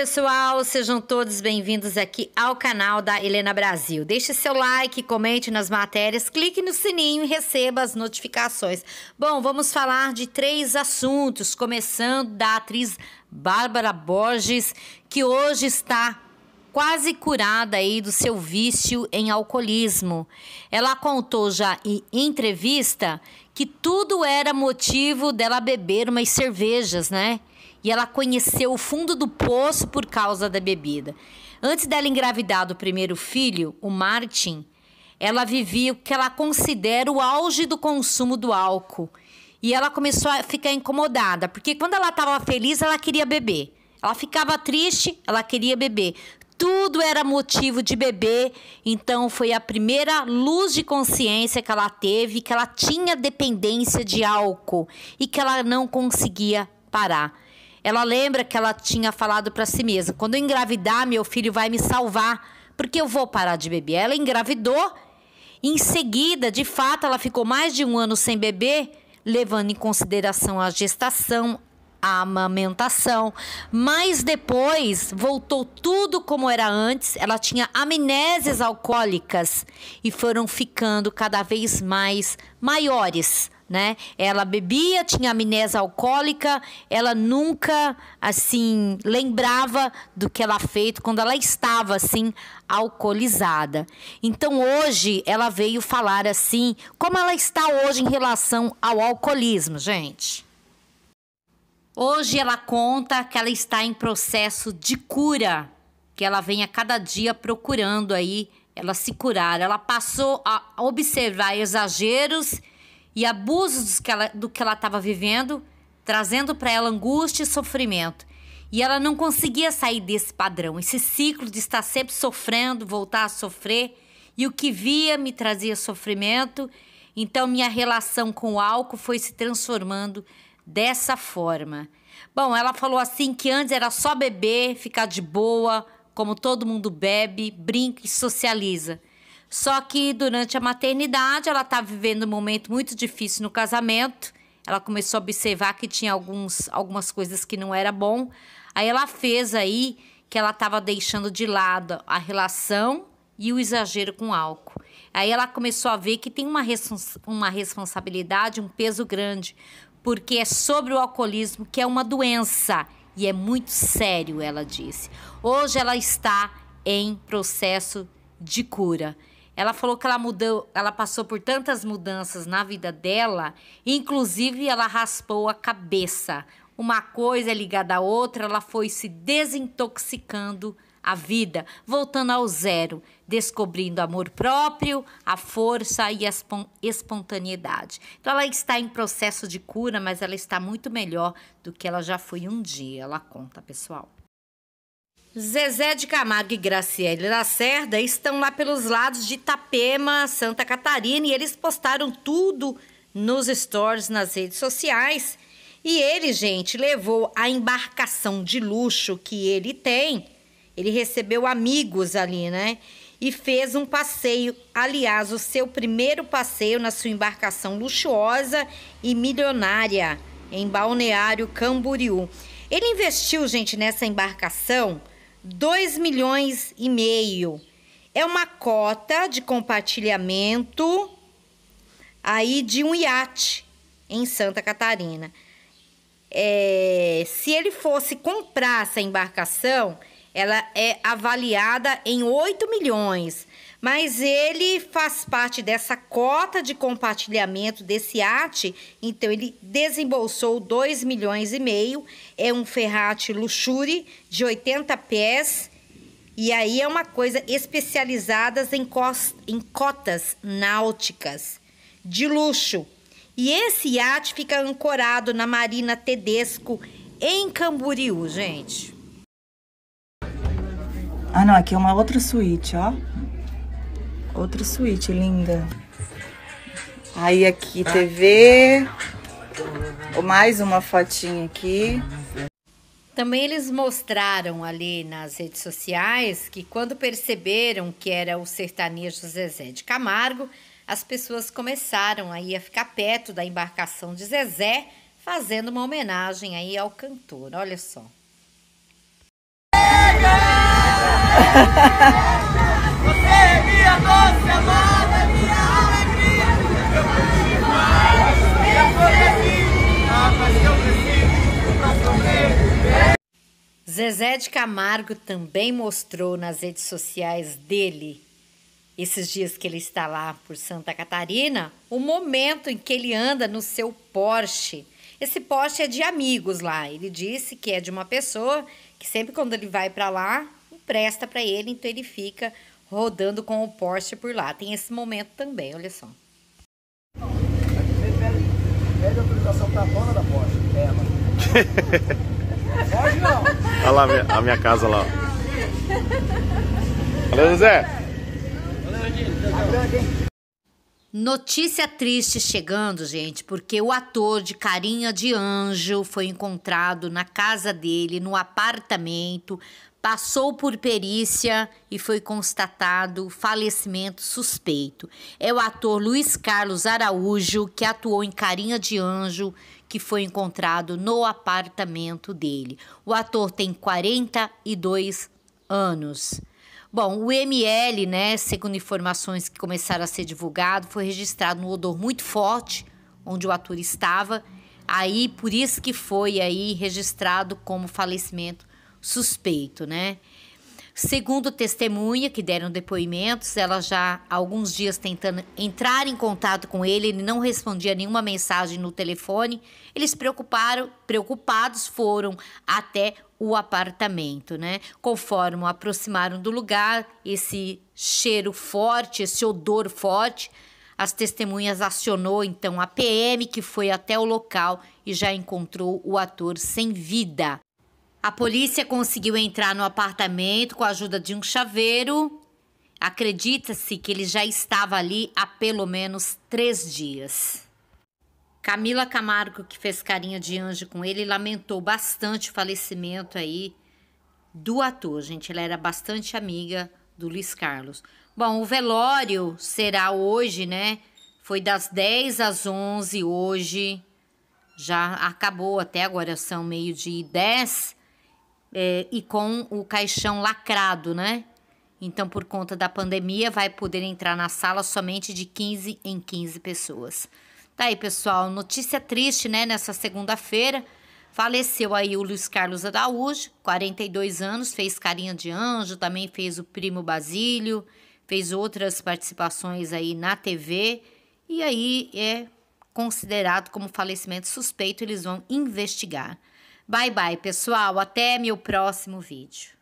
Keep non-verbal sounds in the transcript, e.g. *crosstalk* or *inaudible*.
pessoal, sejam todos bem-vindos aqui ao canal da Helena Brasil. Deixe seu like, comente nas matérias, clique no sininho e receba as notificações. Bom, vamos falar de três assuntos, começando da atriz Bárbara Borges, que hoje está quase curada aí do seu vício em alcoolismo. Ela contou já em entrevista que tudo era motivo dela beber umas cervejas, né? E ela conheceu o fundo do poço por causa da bebida. Antes dela engravidar do primeiro filho, o Martin, ela vivia o que ela considera o auge do consumo do álcool. E ela começou a ficar incomodada, porque quando ela estava feliz, ela queria beber. Ela ficava triste, ela queria beber tudo era motivo de beber. Então foi a primeira luz de consciência que ela teve que ela tinha dependência de álcool e que ela não conseguia parar. Ela lembra que ela tinha falado para si mesma: quando eu engravidar, meu filho vai me salvar, porque eu vou parar de beber. Ela engravidou. Em seguida, de fato, ela ficou mais de um ano sem beber, levando em consideração a gestação, a amamentação, mas depois voltou tudo como era antes. Ela tinha amnésias alcoólicas e foram ficando cada vez mais maiores, né? Ela bebia, tinha amnésia alcoólica, ela nunca assim lembrava do que ela feito quando ela estava assim alcoolizada. Então hoje ela veio falar assim, como ela está hoje em relação ao alcoolismo, gente. Hoje ela conta que ela está em processo de cura, que ela vem a cada dia procurando aí ela se curar. Ela passou a observar exageros e abusos do que ela estava vivendo, trazendo para ela angústia e sofrimento. E ela não conseguia sair desse padrão, esse ciclo de estar sempre sofrendo, voltar a sofrer. E o que via me trazia sofrimento. Então, minha relação com o álcool foi se transformando dessa forma. Bom, ela falou assim que antes era só beber, ficar de boa, como todo mundo bebe, brinca e socializa. Só que durante a maternidade ela está vivendo um momento muito difícil no casamento. Ela começou a observar que tinha alguns, algumas coisas que não era bom. Aí ela fez aí que ela estava deixando de lado a relação e o exagero com álcool. Aí ela começou a ver que tem uma, respons uma responsabilidade, um peso grande, porque é sobre o alcoolismo, que é uma doença e é muito sério, ela disse. Hoje ela está em processo de cura. Ela falou que ela mudou, ela passou por tantas mudanças na vida dela, inclusive ela raspou a cabeça. Uma coisa é ligada à outra, ela foi se desintoxicando a vida, voltando ao zero, descobrindo amor próprio, a força e a espontaneidade. Então ela está em processo de cura, mas ela está muito melhor do que ela já foi um dia, ela conta, pessoal. Zezé de Camargo e Graciele Lacerda estão lá pelos lados de Itapema, Santa Catarina, e eles postaram tudo nos stories nas redes sociais. E ele, gente, levou a embarcação de luxo que ele tem ele recebeu amigos ali, né? E fez um passeio, aliás, o seu primeiro passeio na sua embarcação luxuosa e milionária em Balneário Camboriú. Ele investiu, gente, nessa embarcação 2 milhões e meio. É uma cota de compartilhamento aí de um iate em Santa Catarina. É, se ele fosse comprar essa embarcação, ela é avaliada em 8 milhões, mas ele faz parte dessa cota de compartilhamento desse AT, então ele desembolsou 2 milhões e meio. É um ferrate Luxury de 80 pés. E aí é uma coisa especializada em, em cotas náuticas de luxo. E esse iate fica ancorado na Marina Tedesco em Camboriú, gente. Ah, não, aqui é uma outra suíte, ó. Outra suíte linda. Aí aqui TV. Mais uma fotinha aqui. Também eles mostraram ali nas redes sociais que quando perceberam que era o sertanejo Zezé de Camargo, as pessoas começaram aí a ficar perto da embarcação de Zezé, fazendo uma homenagem aí ao cantor. Olha só. Você é minha doce amada, minha alegria. Eu preciso mais, ah, mas eu preciso pra sofrer. Zezé de Camargo também mostrou nas redes sociais dele, esses dias que ele está lá por Santa Catarina, o momento em que ele anda no seu Porsche. Esse Porsche é de amigos lá. Ele disse que é de uma pessoa que sempre quando ele vai para lá, presta para ele, então ele fica rodando com o Porsche por lá. Tem esse momento também, olha só. a *laughs* Olha lá a minha, a minha casa lá. Valeu, Zé. Valeu, Notícia triste chegando, gente, porque o ator de Carinha de Anjo foi encontrado na casa dele, no apartamento, passou por perícia e foi constatado falecimento suspeito. É o ator Luiz Carlos Araújo, que atuou em Carinha de Anjo, que foi encontrado no apartamento dele. O ator tem 42 anos. Bom, o ML, né, segundo informações que começaram a ser divulgado, foi registrado um odor muito forte onde o ator estava. Aí, por isso que foi aí registrado como falecimento suspeito, né? Segundo testemunha que deram depoimentos, ela já há alguns dias tentando entrar em contato com ele, ele não respondia nenhuma mensagem no telefone. Eles preocuparam, preocupados foram até o apartamento, né? Conforme aproximaram do lugar, esse cheiro forte, esse odor forte, as testemunhas acionou então a PM que foi até o local e já encontrou o ator sem vida. A polícia conseguiu entrar no apartamento com a ajuda de um chaveiro. Acredita-se que ele já estava ali há pelo menos três dias. Camila Camargo, que fez carinha de anjo com ele, lamentou bastante o falecimento aí do ator, gente. Ela era bastante amiga do Luiz Carlos. Bom, o velório será hoje, né? Foi das 10 às 11 hoje. Já acabou até agora, são meio de 10 é, e com o caixão lacrado, né? Então, por conta da pandemia, vai poder entrar na sala somente de 15 em 15 pessoas. Tá aí, pessoal. Notícia triste, né? Nessa segunda-feira. Faleceu aí o Luiz Carlos Araújo, 42 anos, fez Carinha de Anjo, também fez o Primo Basílio, fez outras participações aí na TV. E aí é considerado como falecimento suspeito, eles vão investigar. Bye bye, pessoal. Até meu próximo vídeo.